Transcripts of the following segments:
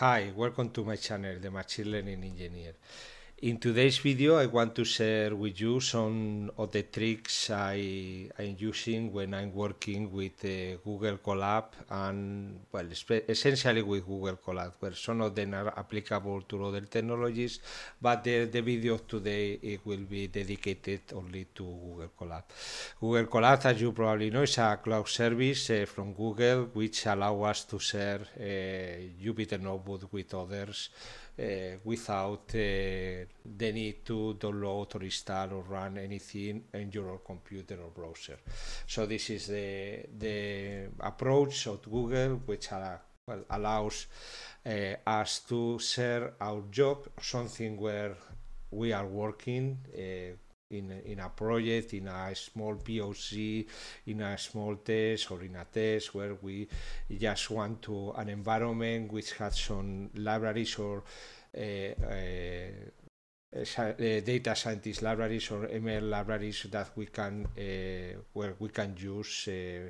Hi, welcome to my channel, the Machine Learning Engineer. In today's video, I want to share with you some of the tricks I am using when I'm working with uh, Google Colab and, well, essentially with Google Colab, where some of them are applicable to other technologies, but the, the video today it will be dedicated only to Google Colab. Google Colab, as you probably know, is a cloud service uh, from Google which allows us to share uh, Jupyter Notebook with others uh, without uh, the need to download or install or run anything in your computer or browser. So this is the the approach of Google, which are, well, allows uh, us to share our job, something where we are working uh, in a, in a project, in a small POC, in a small test, or in a test where we just want to an environment which has some libraries or uh, uh, uh data scientist libraries or ML libraries that we can uh, where we can use uh,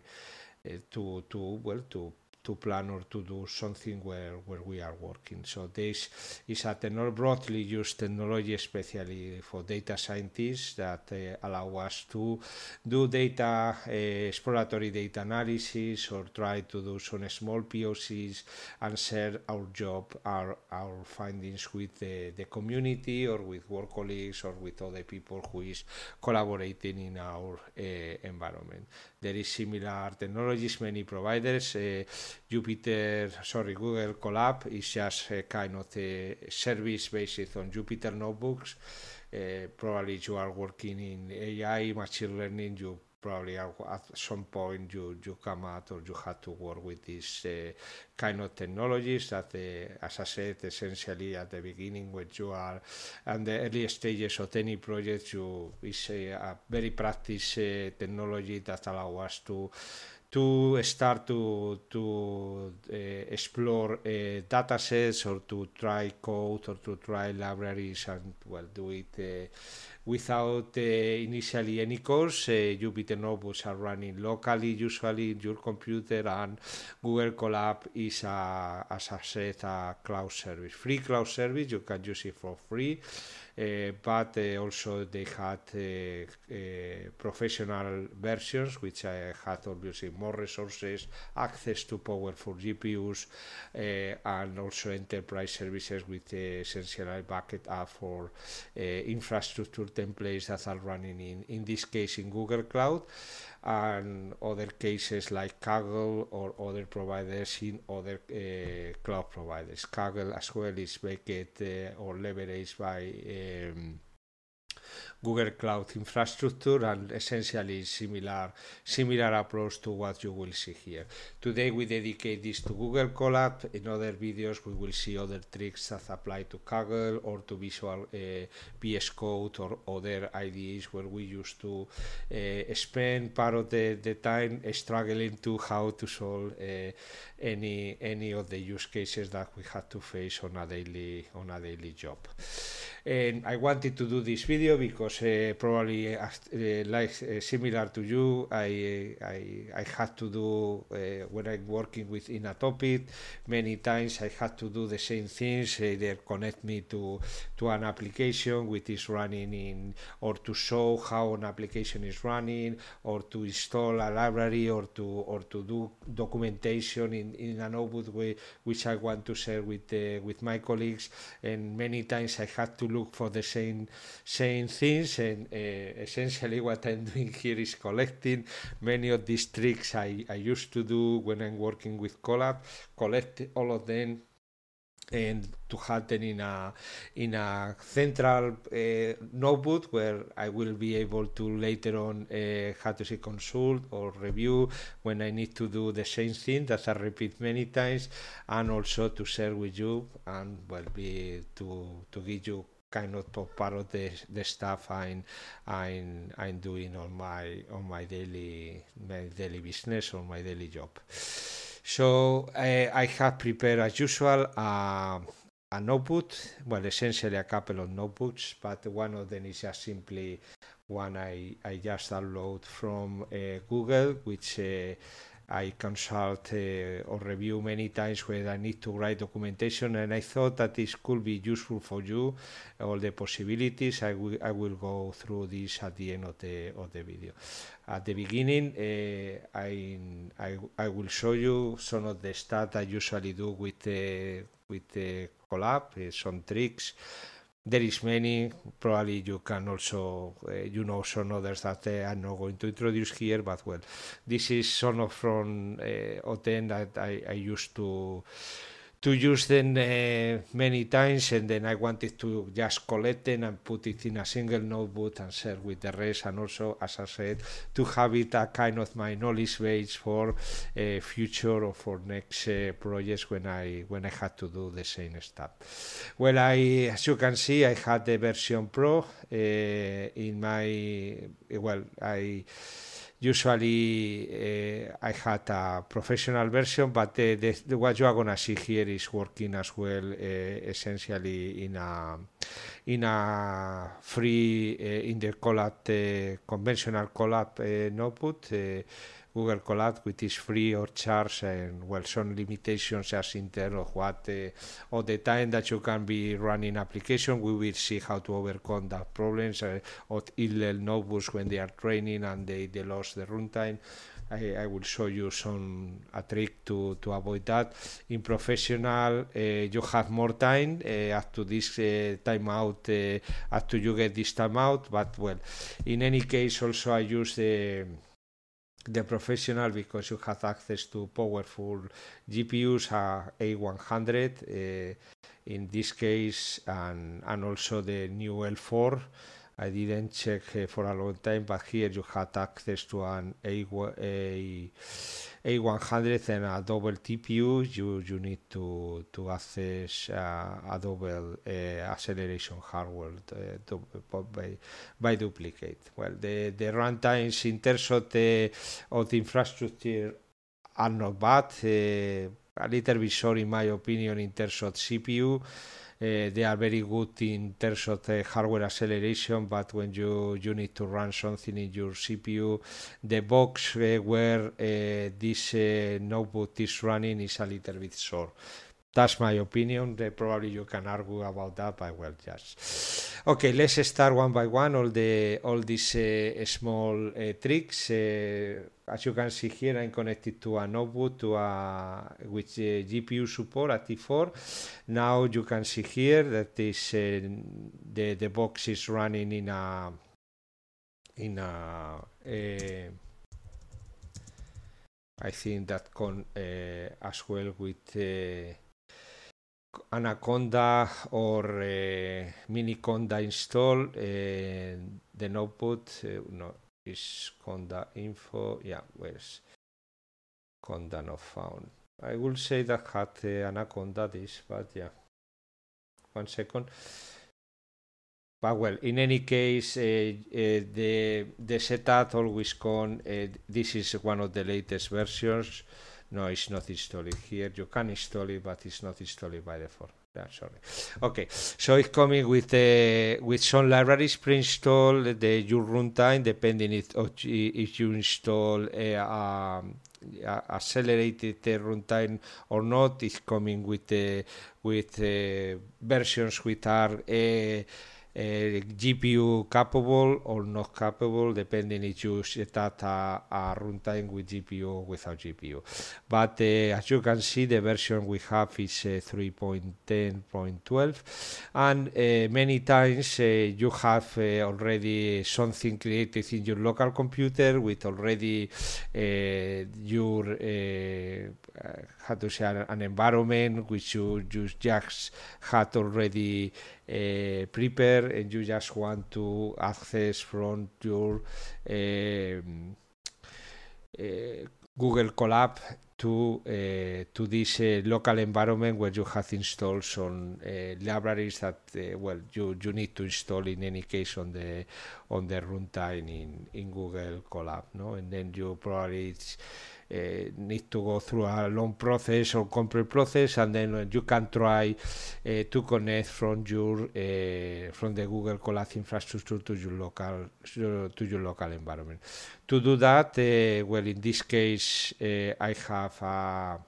uh, to to well to to plan or to do something where, where we are working. So this is a broadly used technology, especially for data scientists that uh, allow us to do data, uh, exploratory data analysis or try to do some small POCs and share our job, our, our findings with the, the community or with work colleagues or with other people who is collaborating in our uh, environment. There is similar technologies, many providers. Jupyter, sorry, Google Colab is just a kind of a service based on Jupyter notebooks. Uh, probably you are working in AI, machine learning, you probably are, at some point you, you come out or you had to work with these uh, kind of technologies that, uh, as I said, essentially at the beginning when you are in the early stages of any project, you is a, a very practice uh, technology that allows us to to start to to uh, explore uh, data sets or to try code or to try libraries and well do it uh, without initially any course. Uh, Jupyter Notebooks are running locally, usually in your computer, and Google Colab is, a, as I said, a cloud service, free cloud service. You can use it for free. Uh, but uh, also they had uh, uh professional versions which had obviously more resources, access to powerful GPUs, uh, and also enterprise services with essential bucket app for infrastructure templates that are running in, in this case in Google Cloud and other cases like Kaggle or other providers in other uh, cloud providers. Kaggle as well is backed uh, or leveraged by um, Google Cloud infrastructure and essentially similar similar approach to what you will see here. Today we dedicate this to Google Colab. In other videos we will see other tricks that apply to Kaggle or to Visual uh, Code or other IDEs where we used to uh, spend part of the, the time struggling to how to solve uh, any any of the use cases that we had to face on a daily on a daily job. And I wanted to do this video because uh, probably uh, eh, eh, like eh, similar to you, I I, I had to do when I'm working with in a topic. Many times I had to do the same things. Either connect me to to an application which is running in, or to show how an application is running, or to install a library, or to or to do documentation in in an notebook way, which I want to share with with my colleagues. And many times I had to look for the same same things, and uh, essentially what I'm doing here is collecting many of these tricks I, I used to do when I'm working with Colab, collect all of them and to have them in a in a central uh, notebook where I will be able to later on uh, how to say consult or review when I need to do the same thing that I repeat many times and also to share with you and well be to to give you kind of part of the, the stuff I'm, I'm, I'm doing on my on my daily my daily business or my daily job. So I, eh, I have prepared as usual uh, a notebook, well essentially a couple of notebooks, but one of them is just simply one I, I just download from uh, Google, which uh, I consult uh, or review many times when I need to write documentation, and I thought that this could be useful for you. All the possibilities. I will go through this at the end of the of the video. At the beginning, uh, I, I I will show you some of the stuff I usually do with the uh, with the uh, collab, uh, some tricks there is many probably you can also uh, you know some others that uh, eh, i'm not going to introduce here but well this is some of from uh, that I, I used to to use them uh, many times and then I wanted to just collect them and put it in a single notebook and share with the rest and also as I said to have it a kind of my knowledge base for uh, future or for next uh, projects when I when I had to do the same stuff. Well I as you can see I had the version pro in my well I Usually eh, I had a professional version, but the, the, what you are gonna see here is working as well, eh, essentially in a in a free eh, in the Colab conventional Colab notebook. Google Colab, which is free or charge, and well, some limitations as in terms of what uh, the time that you can be running application. We will see how to overcome that problems uh, of ILL notebooks when they are training and they, they lost the runtime. I, I, will show you some a trick to, to avoid that. In professional, uh, you have more time uh, after this uh, timeout, uh, after you get this timeout. But well, in any case, also I use the the professional because you have access to powerful GPUs, uh, a A100 uh, in this case, and, and also the new L4 I didn't check uh, for a long time, but here you had access to an A, a, 100 and a double TPU. You, you need to, to access uh, a double uh, acceleration hardware eh, by, by duplicate. Well, the, the runtimes in terms of the, of the infrastructure are not bad, a little bit short in my opinion in terms of CPU. Uh, they are very good in terms of the hardware acceleration, but when you, you need to run something in your CPU, the box uh, where uh, this notebook is running is a little bit sore that's my opinion. They, probably you can argue about that, but well, just okay. Let's start one by one all the all these uh, small uh, tricks. Uh, as you can see here, I'm connected to a notebook to a with uh, GPU support at T4. Now you can see here that is uh, the the box is running in a in a, a uh, I think that con as well with Anaconda or uh, eh, Miniconda install, uh, the notebook, uh, no, is Conda info, yeah, where's Conda not found. I will say that had uh, Anaconda this, but yeah, one second. But well, in any case, uh, the, the setup always con, this is one of the latest versions. No, it's not installed here. You can install it, but it's not installed by default. Yeah, sorry. Okay, so it's coming with uh, with some libraries pre installed the your runtime, depending if oh, if you install um, a, accelerated uh, runtime or not. It's coming with uh, with uh, versions which are. Uh, Eh, GPU capable or not capable, depending if you set a, a runtime with GPU or without GPU. But eh, as you can see, the version we have is eh, 3.10.12, and many times you have already something created in your local computer with already your uh, how to share an environment which you, you just had already uh, prepared and you just want to access from your um, uh, Google Collab to uh, to this uh, local environment where you have installed some uh, libraries that uh, well you, you need to install in any case on the on the runtime in, in Google Collab, no? And then you probably it's uh, need to go through a long process or complex process, and then uh, you can try eh, to connect from your eh, from the Google Cloud infrastructure to your local to your local environment. To do that, well, in this case, I have a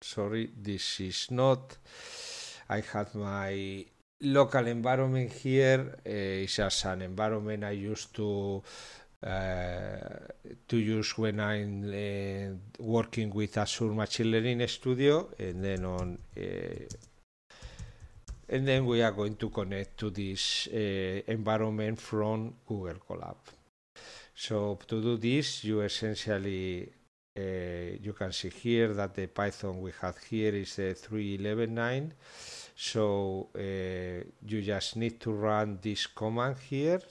sorry, this is not. I have my local environment here uh, just an environment I used to uh, to use when I'm uh, working with Azure Machine Learning Studio, and then on uh, and then we are going to connect to this uh, environment from Google Collab. So to do this, you essentially uh, you can see here that the Python we have here is the 3.11.9. So uh, you just need to run this command here,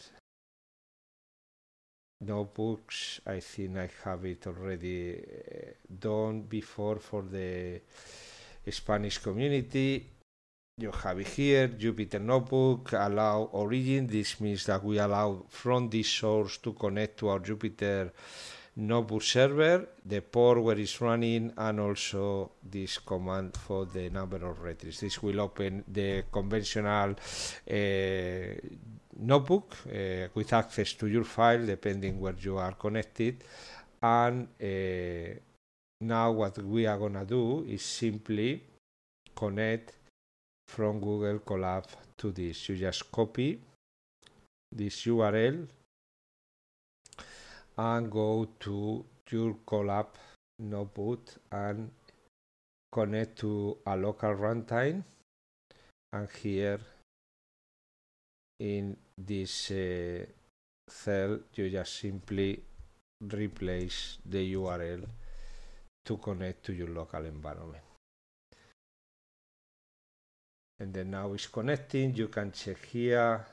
notebooks i think i have it already uh, done before for the spanish community you have it here jupyter notebook allow origin this means that we allow from this source to connect to our jupyter notebook server the port where it's running and also this command for the number of retries this will open the conventional uh, notebook uh, with access to your file depending where you are connected and uh, now what we are gonna do is simply connect from Google Collab to this. You just copy this URL and go to your Collab notebook and connect to a local runtime and here in this uh, cell you just simply replace the URL to connect to your local environment and then now it's connecting you can check here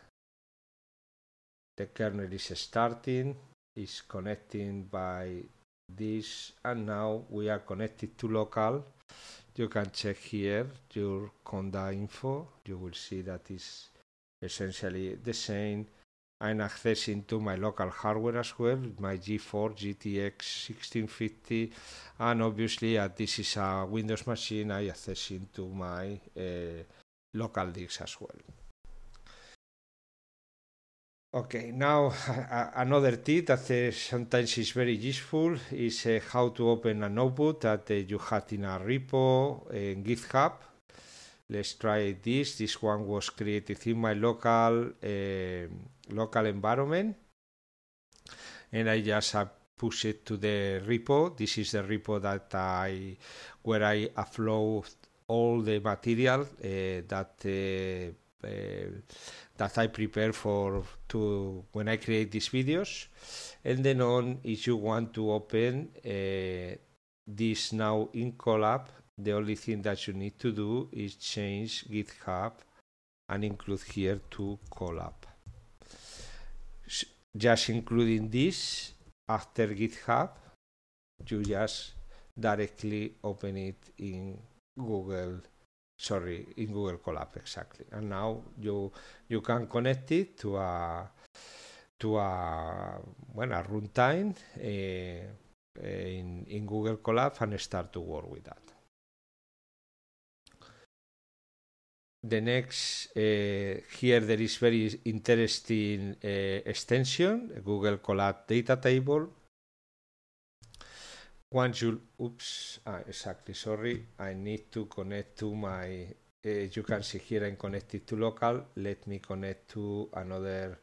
the kernel is starting is connecting by this and now we are connected to local you can check here your conda info you will see that is essentially the same. I'm accessing to my local hardware as well, my G4 GTX 1650, and obviously uh, this is a Windows machine, I access to my uh, local disk as well. Okay, now uh, another tip that uh, sometimes is very useful is uh, how to open a notebook that uh, you had in a repo uh, in GitHub let's try this this one was created in my local uh, local environment and I just uh, push it to the repo this is the repo that I where I upload all the material uh, that eh, that I prepare for to when I create these videos and then on if you want to open this now in collab the only thing that you need to do is change GitHub and include here to Colab. Just including this after GitHub, you just directly open it in Google sorry in google collab exactly and now you you can connect it to a to a well a runtime uh, in in google collab and start to work with that the next eh, here there is very interesting eh, extension Google Collab data table once you oops ah, exactly sorry I need to connect to my uh, you can see here I'm connected to local let me connect to another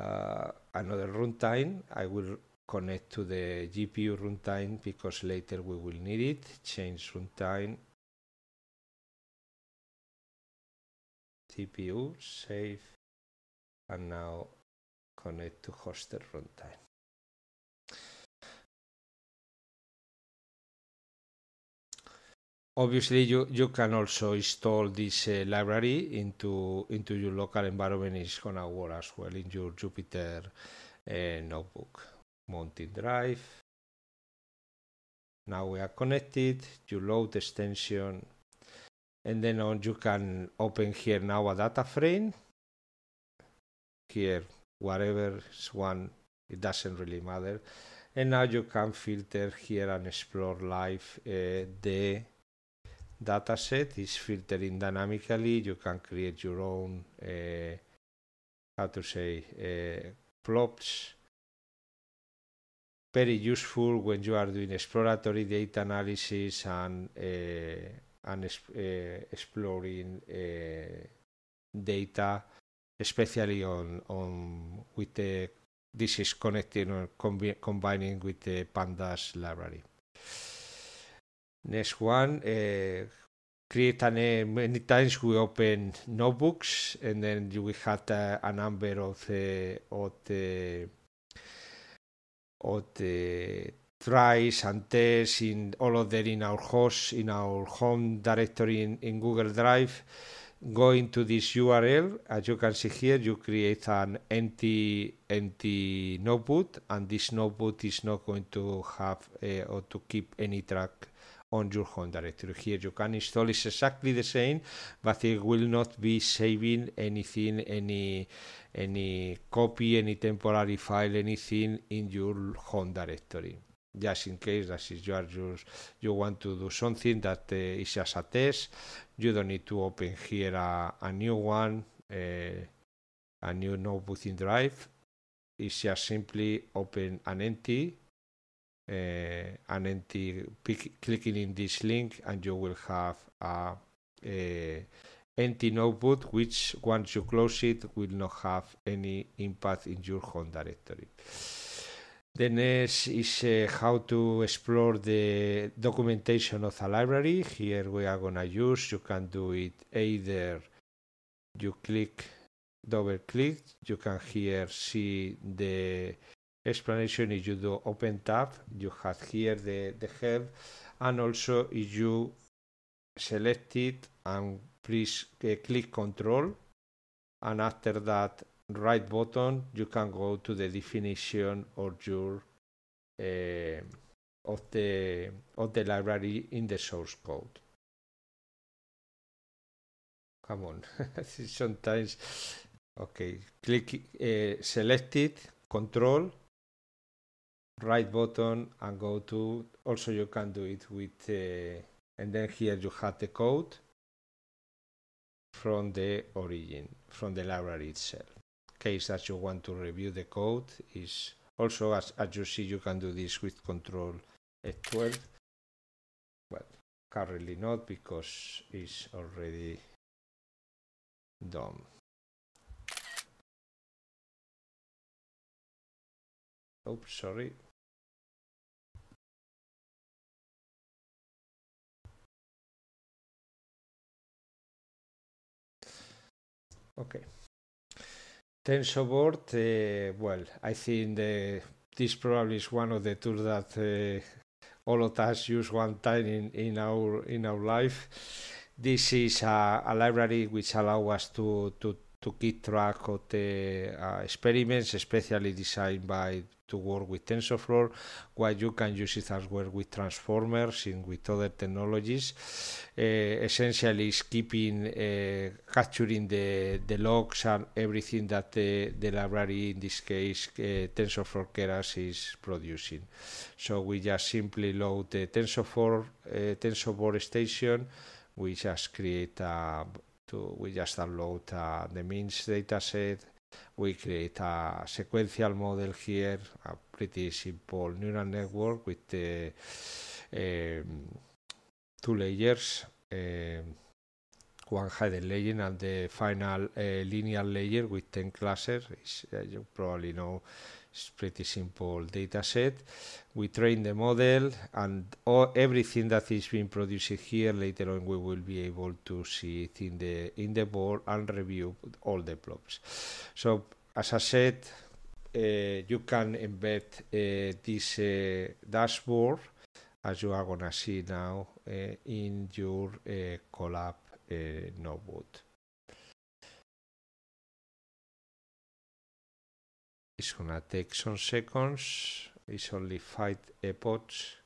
uh, another runtime I will connect to the GPU runtime because later we will need it change runtime CPU, save, and now connect to hosted runtime. Obviously, you, you can also install this uh, library into, into your local environment. It's going to work as well in your Jupyter uh, notebook. Mounting Drive. Now we are connected. You load extension and then on you can open here now a data frame here whatever one it doesn't really matter and now you can filter here and explore live uh, the dataset is filtering dynamically you can create your own uh, how to say uh, plots very useful when you are doing exploratory data analysis and uh, and eh, exploring eh, data, especially on on with the this is connecting or combi combining with the pandas library. Next one, uh, create an, uh, many times we open notebooks and then we had uh, a number of the of the of the thrice and test in all of that in our host, in our home directory in, in Google Drive. Go into this URL, as you can see here, you create an empty, empty notebook, and this notebook is not going to have uh, or to keep any track on your home directory. Here you can install it exactly the same, but it will not be saving anything, any any copy, any temporary file, anything in your home directory just in case that is you are just you want to do something that uh, is just a test you don't need to open here a, a new one uh, a new notebook in drive it's just simply open an empty uh, an empty pick, clicking in this link and you will have a, a empty notebook which once you close it will not have any impact in your home directory the next is uh, how to explore the documentation of a library. Here we are gonna use, you can do it either you click, double click, you can here see the explanation. If you do open tab, you have here the, the help and also if you select it and please uh, click control and after that right button, you can go to the definition or your uh, of the of the library in the source code. Come on, sometimes. Okay, click uh, select it, control, right button, and go to. Also, you can do it with. Uh, and then here you have the code from the origin, from the library itself case that you want to review the code is also as, as you see you can do this with control F12 but currently not because it's already done oops sorry okay TensorBoard, uh, eh, well, I think the, this probably is one of the tools that eh, all of us use one time in, in our in our life. This is a, a library which allows us to to to keep track of the uh, experiments, especially designed by to work with TensorFlow, while you can use it as well with transformers and with other technologies. Uh, essentially, is keeping uh, capturing the, the logs and everything that the, the library, in this case uh, TensorFlow Keras, is producing. So we just simply load the TensorFlow uh, TensorFlow station. We just create a we just download the means dataset, we create a sequential model here, a pretty simple neural network with the em, two layers, em, one hidden layer and the final eh, linear layer with 10 classes. Eh, you probably know It's pretty simple data set. We train the model and all, everything that is being produced here later on we will be able to see it in the, in the board and review all the plots. So as I said, uh, you can embed uh, this uh, dashboard as you are going to see now uh, in your uh, Colab uh, notebook. It's gonna take some seconds. It's only five epochs.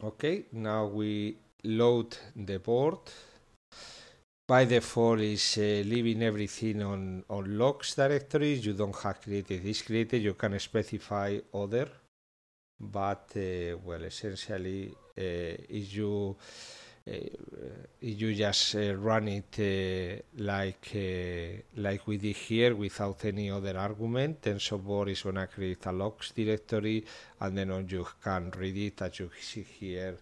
Okay, now we load the board by default is uh, leaving everything on, on logs directories. You don't have created this created. You can specify other, but uh, well, essentially, uh, if you uh, if you just uh, run it uh, like like we did here without any other argument, then Softboard is gonna create a logs directory, and then you can read it as you see here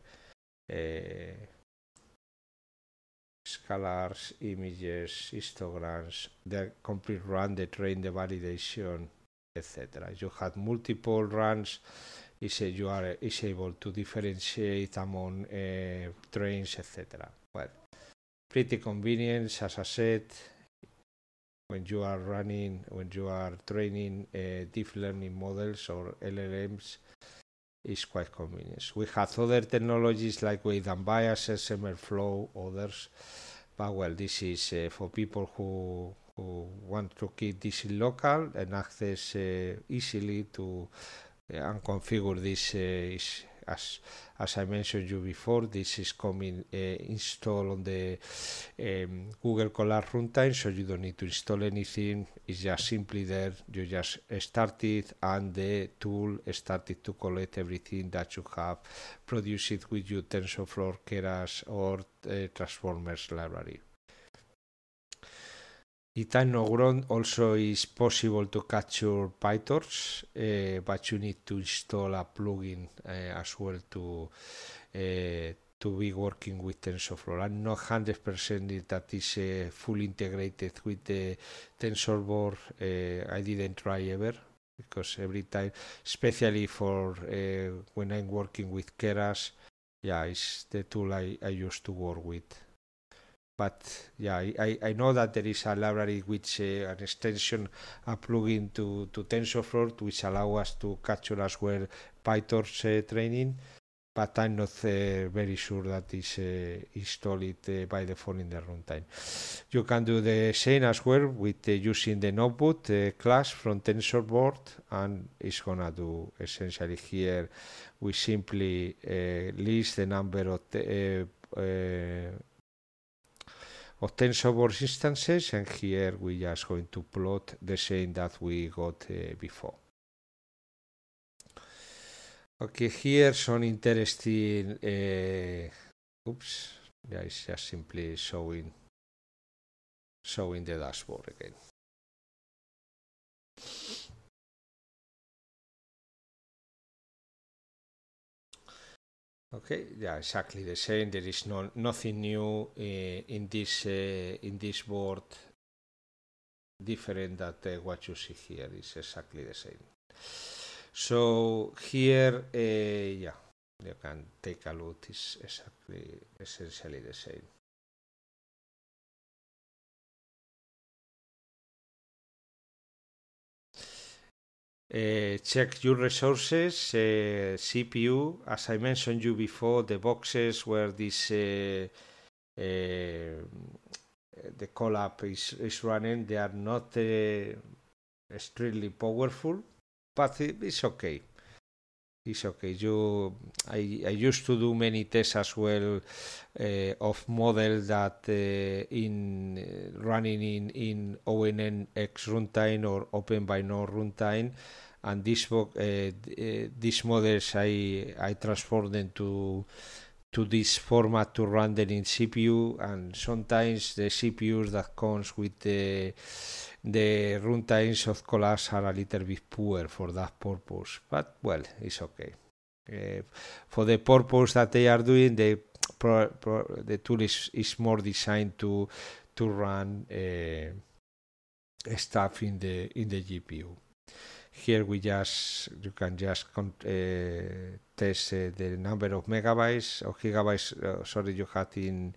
scalars, images, histograms, the complete run, the train, the validation, etc. You had multiple runs, is you are is able to differentiate among uh, trains, etc. Well, pretty convenient, as I said, when you are running, when you are training uh, deep learning models or LLMs is quite convenient. We have other technologies like bias, unbiased, Flow, others, but well, this is uh, for people who who want to keep this local and access uh, easily to uh, and configure this uh, is as as I mentioned you before, this is coming uh, installed on the um, Google Colab runtime, so you don't need to install anything. It's just simply there. You just start it, and the tool started to collect everything that you have produced with your TensorFlow, Keras, or uh, Transformers library. Gitano also is possible to capture PyTorch, uh, but you need to install a plugin uh, as well to uh, to be working with TensorFlow. I'm not 100% that is fully integrated with the TensorBoard. I didn't try ever because every time, especially for when I'm working with Keras, yeah, it's the tool I, I used to work with but yeah, I, I know that there is a library which uh, an extension, a plugin to, to TensorFlow, which allow us to capture as well PyTorch uh, training, but I'm not uh, very sure that is uh, installed uh, by default in the runtime. You can do the same as well with uh, using the notebook class from TensorBoard, and it's gonna do essentially here. We simply list the number of 10 some instances and here we just going to plot the same that we got uh, before. Okay, here some interesting, uh, oops, yeah, it's just simply showing, showing the dashboard again. Okay, yeah, exactly the same. There is no nothing new uh, in this uh, in this board different that uh, eh, what you see here is exactly the same. So here, yeah, you can take a look. It's exactly essentially the same. Uh, check your resources, uh, eh, CPU. As I mentioned you before, the boxes where this uh, the collab is, is running, they are not extremely powerful, but it's okay is okay. You, I, I used to do many tests as well uh, of model that uh, in uh, running in in ONNX runtime or Open runtime, and this uh, these models I I transform them to to this format to run them in CPU and sometimes the CPUs that comes with the the runtimes of Collapse are a little bit poor for that purpose but well it's okay uh, for the purpose that they are doing the pro, pro, the tool is, is more designed to to run uh, eh, stuff in the in the GPU here we just you can just eh, test eh, the number of megabytes or gigabytes. Eh, sorry, you had in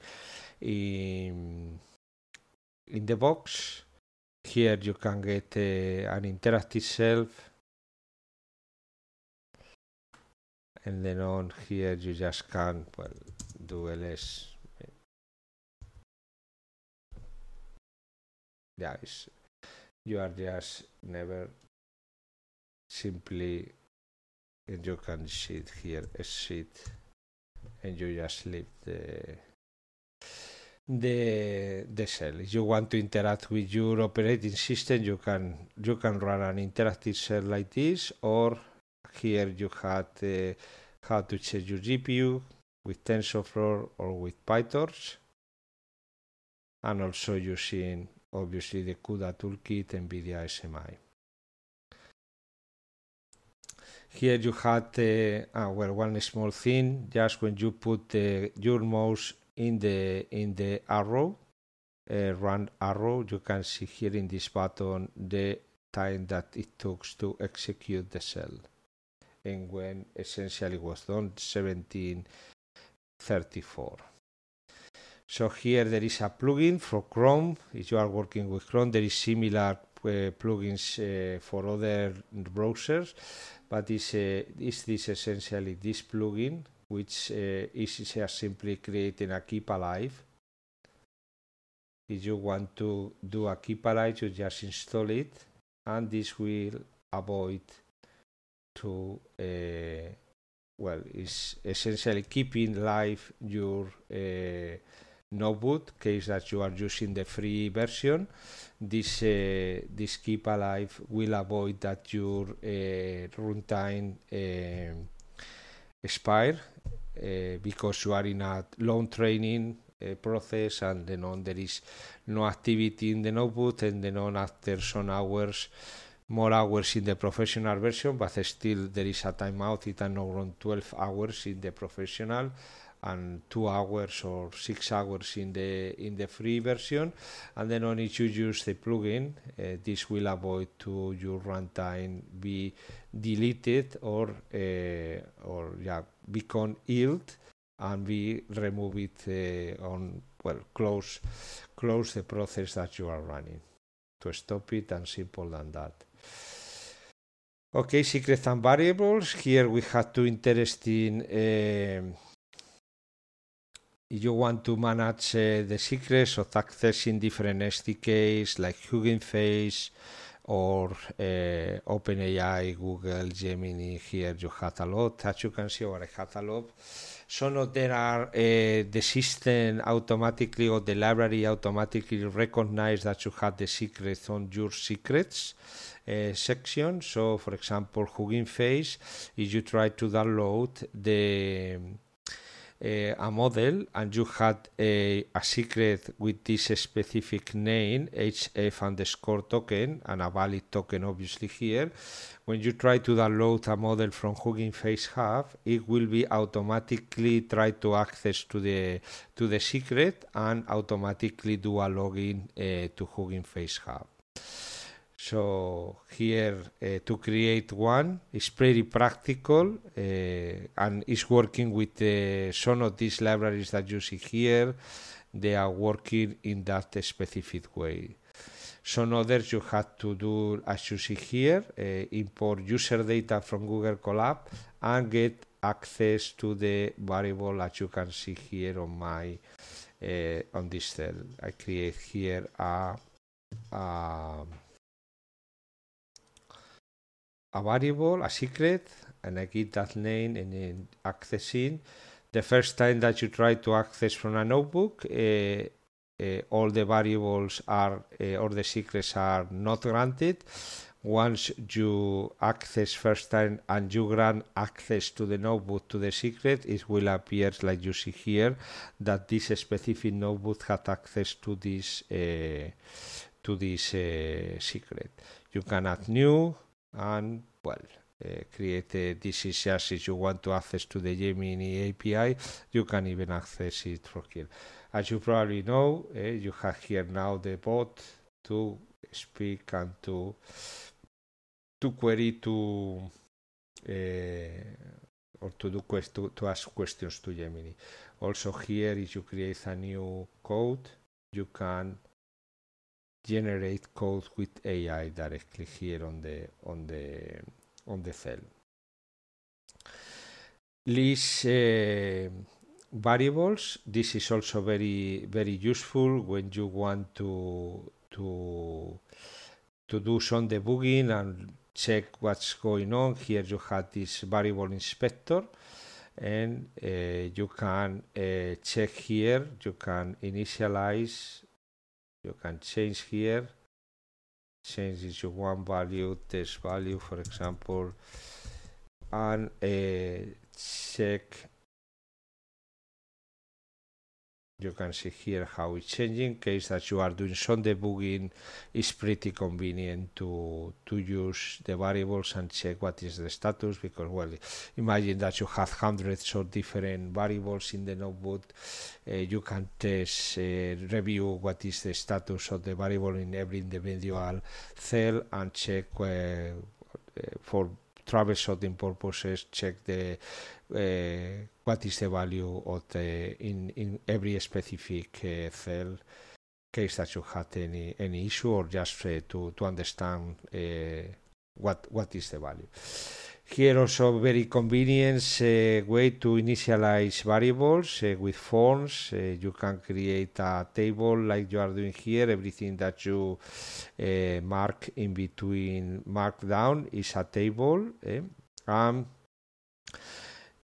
in in the box. Here you can get an interactive self and then on here you just can well do ls yeah it's, you are just never simply and you can sit here a sheet and you just leave the the the cell if you want to interact with your operating system you can you can run an interactive cell like this or here you had uh, how to check your gpu with tensorflow or with pytorch and also using obviously the CUDA toolkit NVIDIA SMI Here you had uh, well one small thing. Just when you put uh, your mouse in the in the arrow, uh, run arrow, you can see here in this button the time that it took to execute the cell, and when essentially was done 1734. So here there is a plugin for Chrome. If you are working with Chrome, there is similar uh, plugins uh, for other browsers but is, uh, is this essentially this plugin which uh, is just simply creating a keep alive if you want to do a keep alive you just install it and this will avoid to uh, well is essentially keeping live your uh, notebook case that you are using the free version this uh, this keep alive will avoid that your uh, runtime uh, expire uh, because you are in a long training process and then on there is no activity in the notebook and then on after some hours more hours in the professional version, but still there is a timeout. It can run 12 hours in the professional, and two hours or six hours in the in the free version and then only you use the plugin uh, this will avoid to your runtime be deleted or uh, or yeah become ill and we remove it uh, on well close close the process that you are running to stop it and simple than that okay secrets and variables here we have two interesting um, you want to manage uh, the secrets of accessing different SDKs like Hugging Face or uh, OpenAI, Google, Gemini. Here you have a lot, as you can see, or I have a lot. Some of them are uh, the system automatically or the library automatically recognize that you have the secrets on your secrets. Uh, section. So, for example, Hugging Face, if you try to download the uh, a model and you had a, a secret with this specific name hf underscore token and a valid token obviously here when you try to download a model from Hugging Face Hub it will be automatically try to access to the to the secret and automatically do a login uh, to Hugging Face Hub so here uh, to create one is pretty practical uh, and is working with uh, some of these libraries that you see here. They are working in that specific way. Some others you had to do as you see here, uh, import user data from Google Colab and get access to the variable as you can see here on my uh, on this cell. I create here a, a a variable, a secret, and I give that name and then accessing. The first time that you try to access from a notebook, uh, uh, all the variables are uh, or the secrets are not granted. Once you access first time and you grant access to the notebook to the secret, it will appear like you see here that this specific notebook had access to this uh, to this uh, secret. You can add new, and well eh, create a just if you want to access to the Gemini API you can even access it from here as you probably know eh, you have here now the bot to speak and to to query to uh, or to do quest to ask questions to Gemini also here if you create a new code you can generate code with AI directly here on the on the on the cell. List uh, variables. This is also very very useful when you want to to to do some debugging and check what's going on. Here you have this variable inspector and uh, you can uh, check here, you can initialize you can change here change is you want value this value for example and uh, check you can see here how it's changing. Case that you are doing some debugging, it's pretty convenient to to use the variables and check what is the status because well, imagine that you have hundreds of different variables in the notebook. Uh, you can test, uh, review what is the status of the variable in every individual cell and check uh, uh for troubleshooting purposes, check the uh, what is the value of the in, in every specific uh, cell case that you had any any issue or just uh, to to understand uh, what what is the value here also very convenient uh, way to initialize variables uh, with forms uh, you can create a table like you are doing here everything that you mark in between markdown is a table eh? um,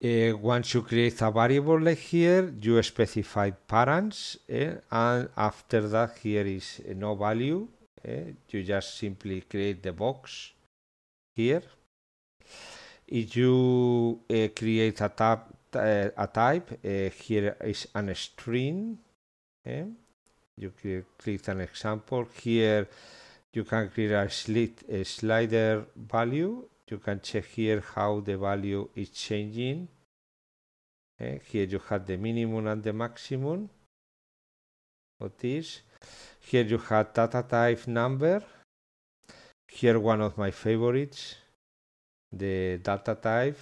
uh, once you create a variable here, you specify parents, eh? and after that here is uh, no value. Eh? You just simply create the box here. If you uh, create a, tab, eh, a type, here is an string. Eh? You create an example. Here you can create a, slit, a slider value you can check here how the value is changing eh, here you have the minimum and the maximum of this here you have data type number here one of my favorites the data type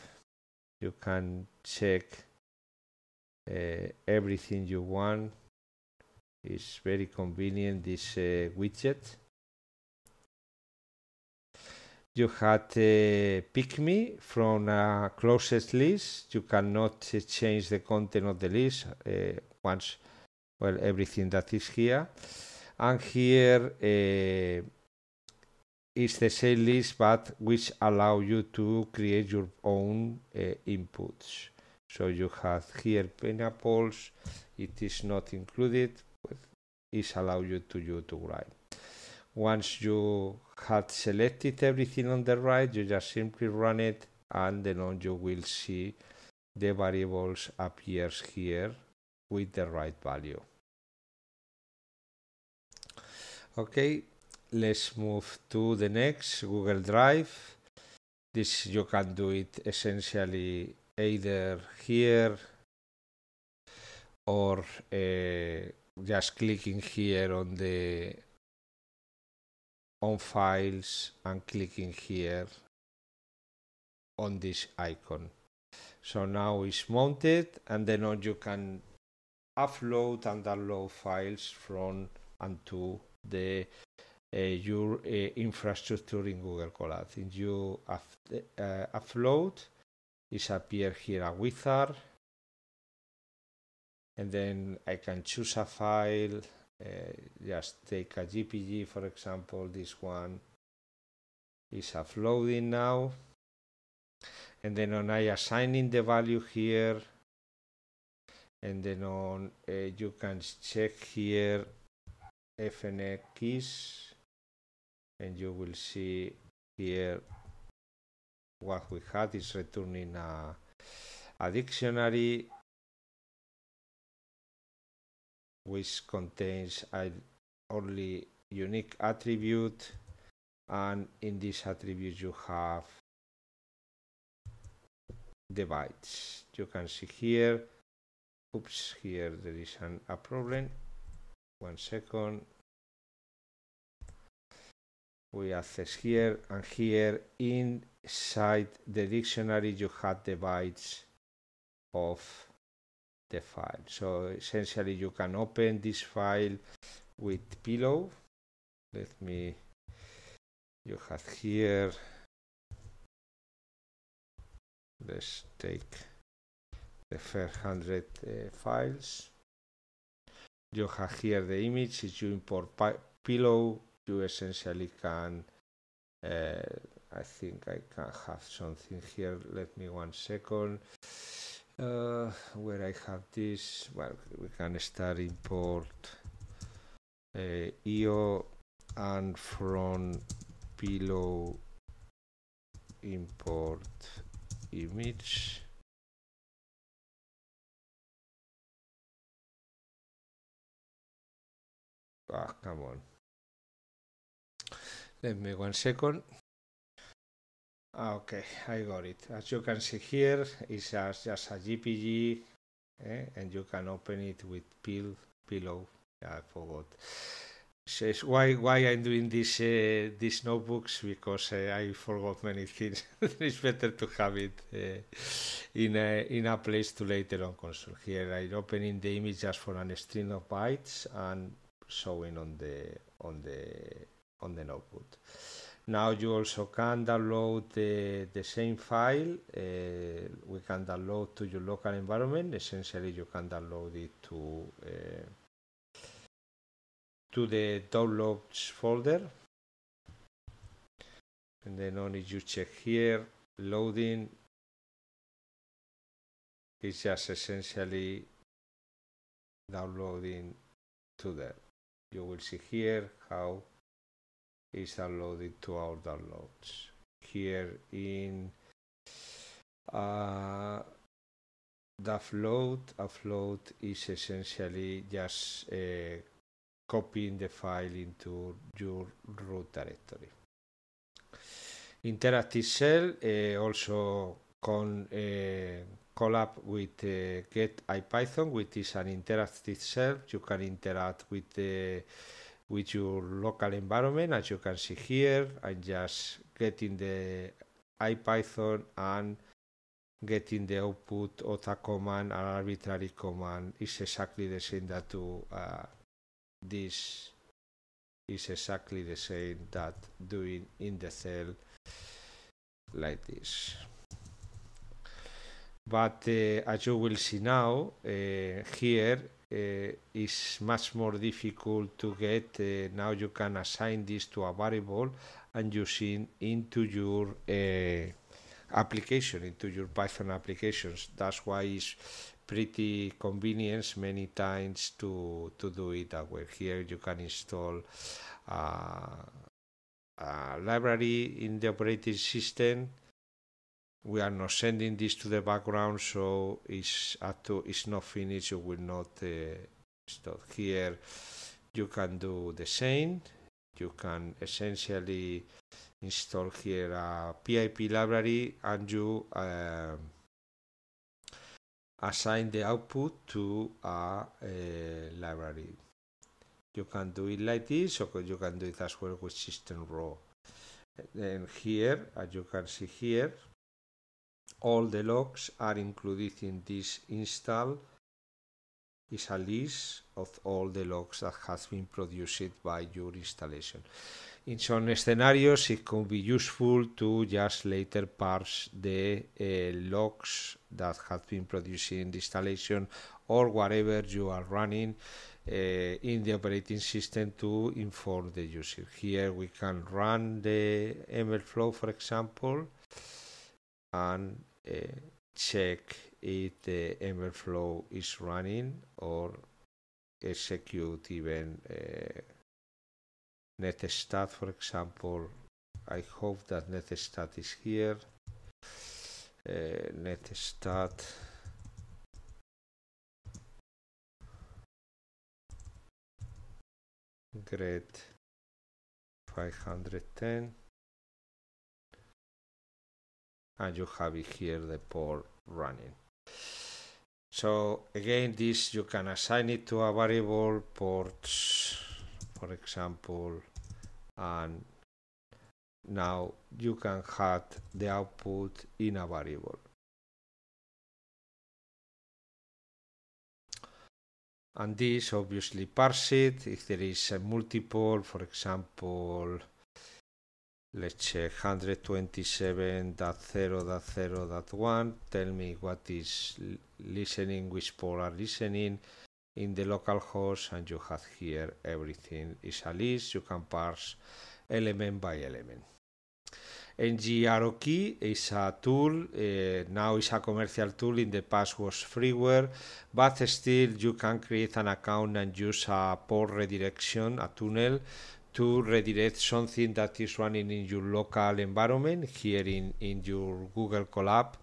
you can check uh, everything you want it's very convenient this uh, widget you had uh, pick me from a closest list. You cannot uh, change the content of the list uh, once, well, everything that is here. And here uh, is the same list, but which allow you to create your own uh, inputs. So you have here pineapples. It is not included. But it allow you to you to write. Once you had selected everything on the right, you just simply run it and then you will see the variables appears here with the right value. Okay, let's move to the next, Google Drive. This you can do it essentially either here or uh, just clicking here on the on files and clicking here on this icon. So now it's mounted and then you can upload and download files from and to the uh, your uh, infrastructure in Google Cloud. If you uh, upload, is appear here a wizard and then I can choose a file Eh, just take a GPG for example this one is uploading now and then on I assigning the value here and then on uh, you can check here FNX keys and you will see here what we had is returning a, a dictionary which contains only unique attribute and in this attribute you have the bytes you can see here oops here there is an, a problem one second we access here and here inside the dictionary you have the bytes of the file. So essentially you can open this file with pillow. Let me, you have here, let's take the first 100 uh, files. You have here the image, if you import pillow, you essentially can, uh, I think I can have something here, let me one second uh, where I have this well we can start import uh, EO and from below import image ah come on let me one second Ah, okay, I got it. As you can see here, it's just, just a GPG eh? and you can open it with pill, pillow. Yeah, I forgot. Says why why I'm doing this uh, these notebooks because uh, I forgot many things. it's better to have it uh, in a in a place to later on console. Here I'm opening the image just for an string of bytes and showing on the on the on the notebook. Now you also can download the, the same file. Uh, we can download to your local environment. Essentially, you can download it to uh, to the downloads folder. And then only you check here, loading. It's just essentially downloading to there. You will see here how is uploaded to our downloads. Here in uh, the upload, upload is essentially just uh, copying the file into your root directory. Interactive Shell uh, also con, uh, collab with uh, Get IPython, which is an interactive shell. You can interact with the uh, with your local environment as you can see here I'm just getting the IPython and getting the output of a command an arbitrary command is exactly the same that to uh, this is exactly the same that doing in the cell like this but uh, as you will see now uh, here Eh, is much more difficult to get. Eh, now you can assign this to a variable and use it into your eh, application, into your Python applications. That's why it's pretty convenient many times to to do it that way. Here you can install uh, a library in the operating system we are not sending this to the background so it's to, it's not finished you will not uh, stop here you can do the same you can essentially install here a PIP library and you uh, assign the output to a, a uh, library you can do it like this or you can do it as well with system raw and here as you can see here all the logs are included in this install is a list of all the logs that has been produced by your installation. In some scenarios, it could be useful to just later parse the uh, logs that have been produced in the installation or whatever you are running uh, in the operating system to inform the user. Here we can run the MLflow, for example, and check if the Emberflow is running or execute even uh, netstat for example I hope that netstat is here uh, netstat grade 510 and you have it here the port running. So again, this you can assign it to a variable ports, for example, and now you can have the output in a variable. And this obviously parse it if there is a multiple, for example, let's check 127.0.0.1 tell me what is listening which port are listening in the local host and you have here everything is a list you can parse element by element NGRO key is a tool, uh, now is a commercial tool, in the past was freeware, but still you can create an account and use a port redirection, a tunnel, to redirect something that is running in your local environment here in, in your Google Colab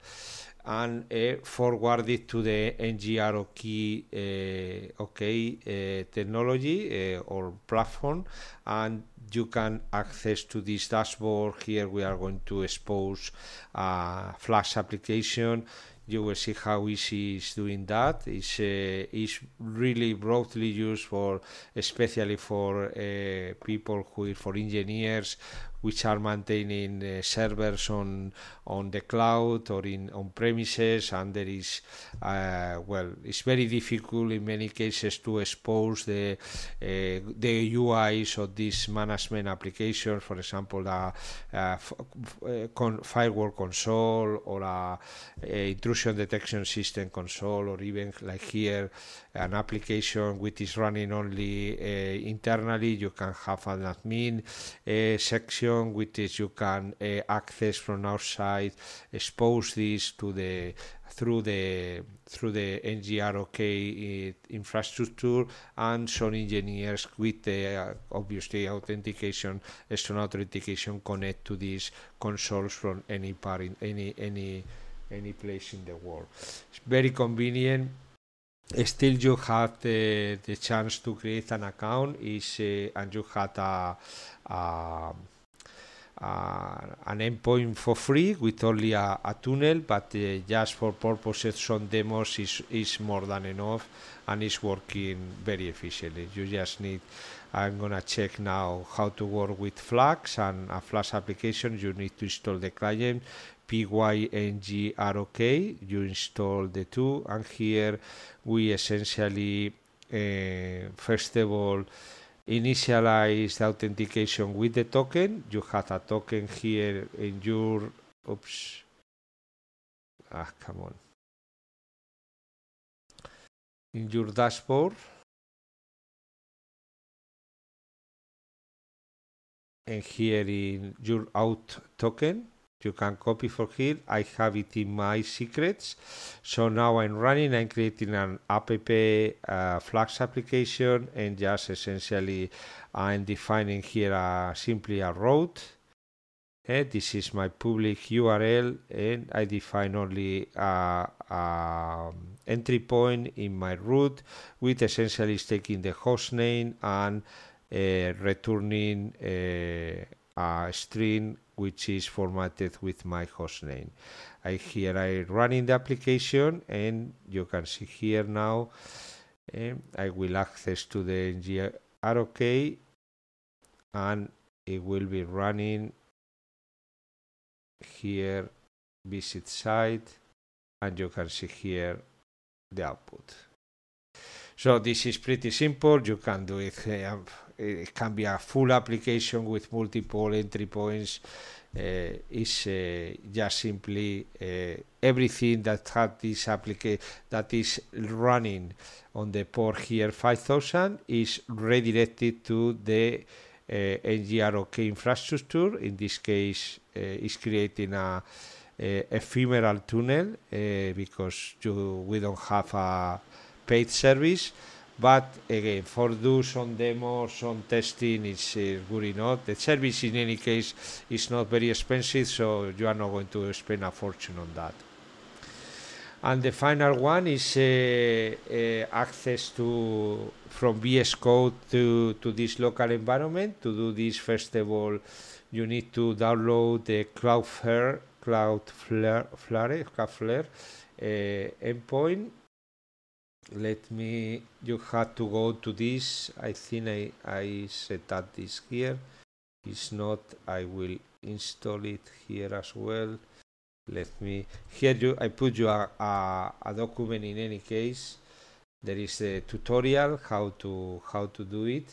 and uh, forward it to the NGRO key uh, okay uh, technology uh, or platform and you can access to this dashboard here we are going to expose a flash application you will see how easy is doing that. It's, uh, it's really broadly used for, especially for uh, people who, for engineers which are maintaining uh, servers on on the cloud or in on premises and there is uh, well it's very difficult in many cases to expose the uh, the UIs of these management applications for example the uh, con firewall console or a, a intrusion detection system console or even like here an application which is running only uh, internally you can have an admin section which is you can uh, access from outside, expose this to the through the through the NGROK eh, infrastructure and some engineers with the uh, obviously authentication external authentication connect to these consoles from any part in any any any place in the world. It's very convenient still you have the, the chance to create an account is uh, and you had a, a uh, an endpoint for free with only a, a tunnel, but uh, just for purposes on demos is, is more than enough and is working very efficiently. You just need I'm gonna check now how to work with Flux and a Flux application. You need to install the client PyNGROK. You install the two, and here we essentially uh, first of all initialize the authentication with the token. You have a token here in your, oops, ah, come on, in your dashboard. And here in your out token, you can copy for here. I have it in my secrets. So now I'm running, I'm creating an app uh, Flux application and just essentially I'm defining here a, uh, simply a route. And eh, this is my public URL and I define only a, uh, a um, entry point in my route with essentially taking the host name and uh, returning uh, a string which is formatted with my hostname. I here I run in the application and you can see here now um, I will access to the NG ROK and it will be running here visit site and you can see here the output. So this is pretty simple. You can do it uh, Eh, it can be a full application with multiple entry points. Uh, is uh, just simply uh, everything that had this application that is running on the port here 5000 is redirected to the uh, NGROK infrastructure. In this case, is creating a, a ephemeral tunnel because you, we don't have a paid service but again, for do some demos, some testing, it's uh, good enough. The service, in any case, is not very expensive, so you are not going to spend a fortune on that. And the final one is uh, uh access to from VS Code to, to this local environment. To do this, first of all, you need to download the Cloudflare Cloudflare Flare, Cloudflare uh, endpoint let me you had to go to this I think I, I set up this here it's not I will install it here as well let me here you I put you a, a, a document in any case there is a tutorial how to how to do it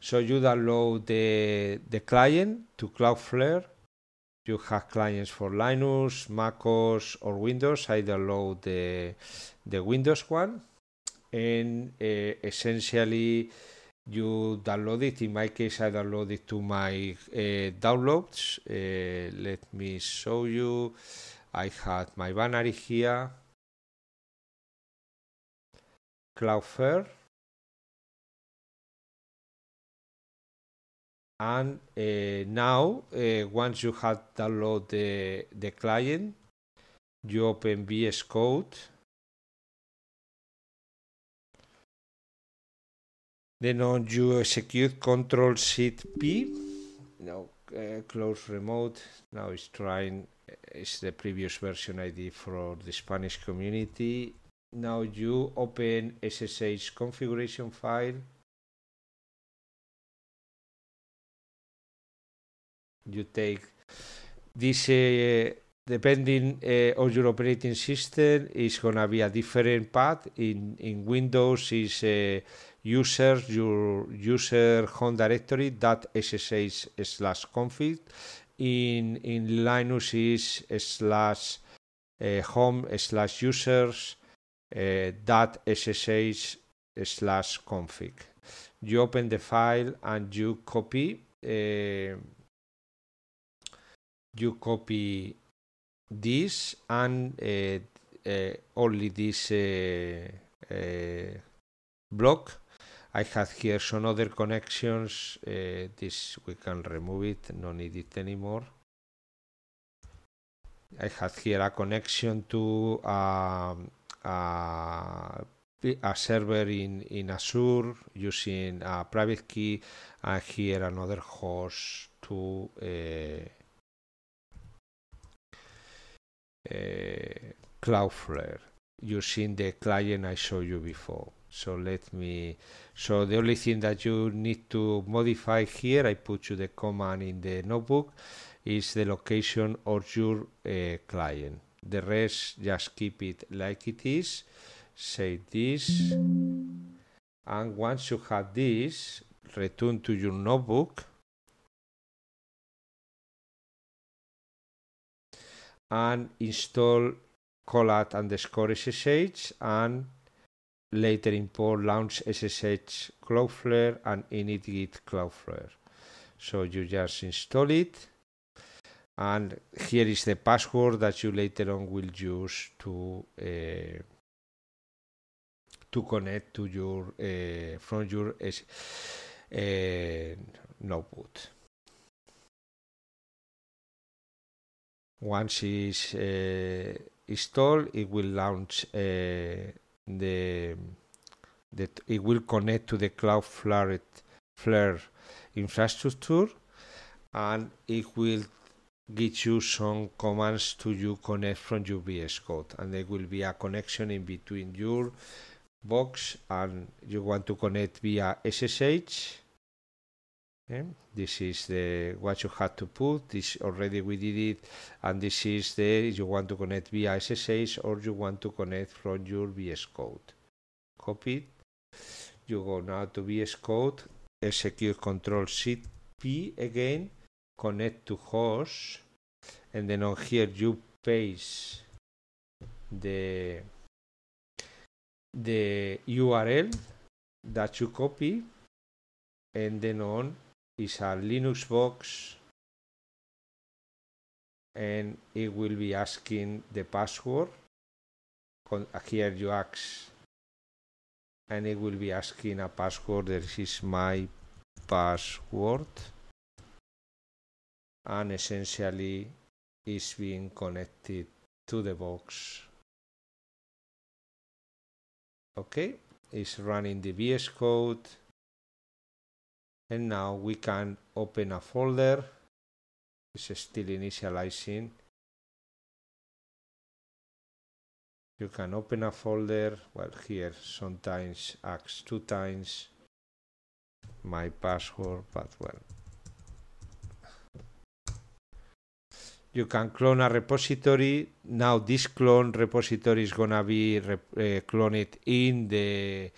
so you download the the client to Cloudflare you have clients for Linux, MacOS or Windows I download the the Windows one and uh, eh, essentially you download it. In my case, I download it to my uh, downloads. Uh, let me show you. I had my banner here. Cloudflare. And now, once you have downloaded the, the client, you open VS Code Then on you execute Control Shift P. Now uh, close remote. Now it's trying. It's the previous version I did for the Spanish community. Now you open SSH configuration file. You take this. Uh, depending uh, on your operating system, it's gonna be a different path. In in Windows is. Uh, user your user home directory dot ssh slash config in in linux is slash uh, home slash users uh, eh, dot ssh slash config you open the file and you copy uh, you copy this and only this block I have here some other connections. Uh, this we can remove it, no need it anymore. I have here a connection to uh, a server in, in Azure using a private key and here another host to uh, uh Cloudflare using the client I showed you before so let me so the only thing that you need to modify here I put you the command in the notebook is the location of your uh, client the rest just keep it like it is say this and once you have this return to your notebook and install colat underscore ssh and later import launch ssh cloudflare and init git cloudflare so you just install it and here is the password that you later on will use to uh, to connect to your uh, from your uh, notebook once it's uh, installed it will launch uh, the that it will connect to the Cloudflare Flare infrastructure, and it will give you some commands to you connect from your VS Code, and there will be a connection in between your box and you want to connect via SSH Okay. Eh? This is the what you have to put. This already we did it, and this is the you want to connect via SSH or you want to connect from your VS Code. Copy it. You go now to VS Code, execute Control Shift P again, connect to host, and then on here you paste the the URL that you copy, and then on is a Linux box and it will be asking the password here you ask and it will be asking a password this is my password and essentially is being connected to the box okay it's running the VS code and now we can open a folder it's still initializing you can open a folder well here sometimes acts two times my password but well you can clone a repository now this clone repository is gonna be uh, cloned in the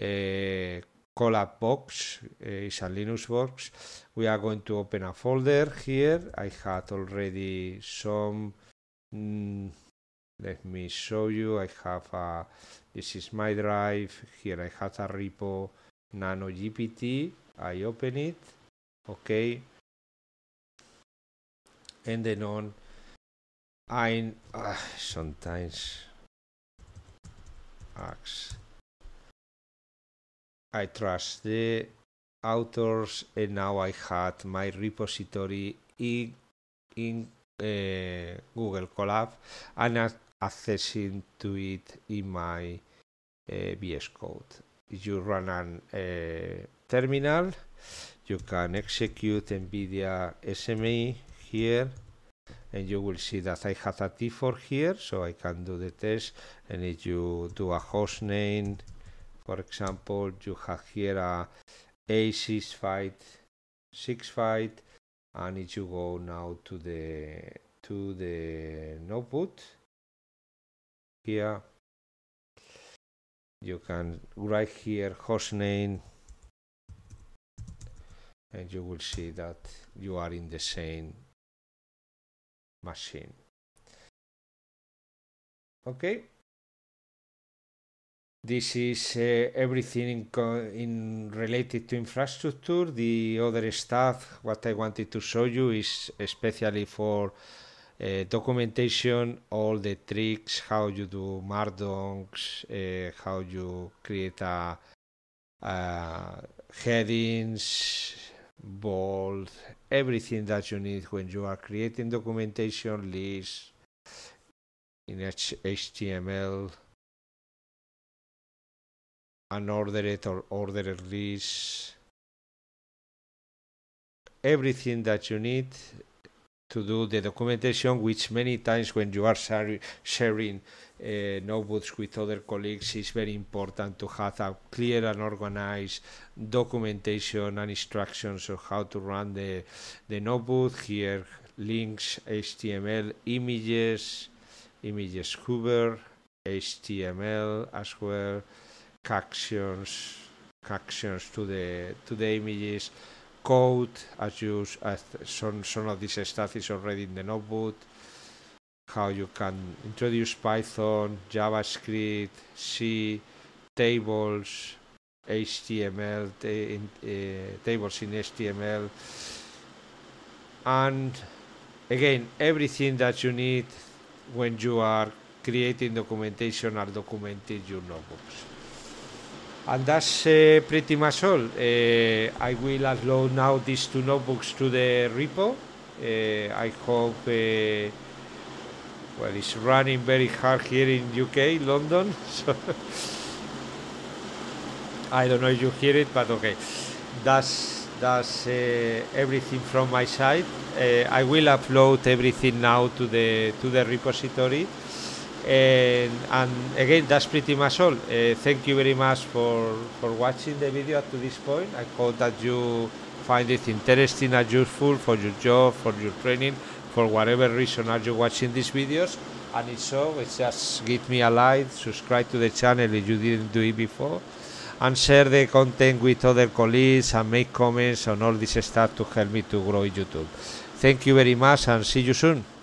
uh, collab box uh, is a Linux box. We are going to open a folder here. I had already some. Mm, let me show you. I have a. This is my drive. Here I have a repo nano GPT. I open it. Okay. And then on. I uh, ah, sometimes. Axe. I trust the authors and now I had my repository in, in uh, Google Colab and I'm accessing to it in my uh, VS Code. You run a uh, terminal, you can execute NVIDIA SME here and you will see that I have a T4 here so I can do the test and if you do a host name for example, you have here a a6 fight, 6 fight, and if you go now to the to the notebook here you can write here name, and you will see that you are in the same machine okay this is uh, everything in, in related to infrastructure. The other stuff, what I wanted to show you is especially for uh, documentation, all the tricks, how you do markdowns, uh, how you create a, headings, bold, everything that you need when you are creating documentation lists in HTML unordered or ordered list everything that you need to do the documentation which many times when you are sharing uh, notebooks with other colleagues it's very important to have a clear and organized documentation and instructions on how to run the, the notebook here links html images images cover html as well captions captions to the to the images code as you as some some of this stuff is already in the notebook how you can introduce python javascript c tables html in, uh, tables in html and again everything that you need when you are creating documentation are documented in your notebooks and that's uh, pretty much all. Uh, I will upload now these two notebooks to the repo. Uh, I hope, eh, well, it's running very hard here in UK, London. So I don't know if you hear it, but okay. That's, that's everything from my side. I will upload everything now to the, to the repository and, and again that's pretty much all uh, thank you very much for for watching the video up to this point i hope that you find it interesting and useful for your job for your training for whatever reason are you watching these videos and if so it's just give me a like subscribe to the channel if you didn't do it before and share the content with other colleagues and make comments on all this stuff to help me to grow youtube thank you very much and see you soon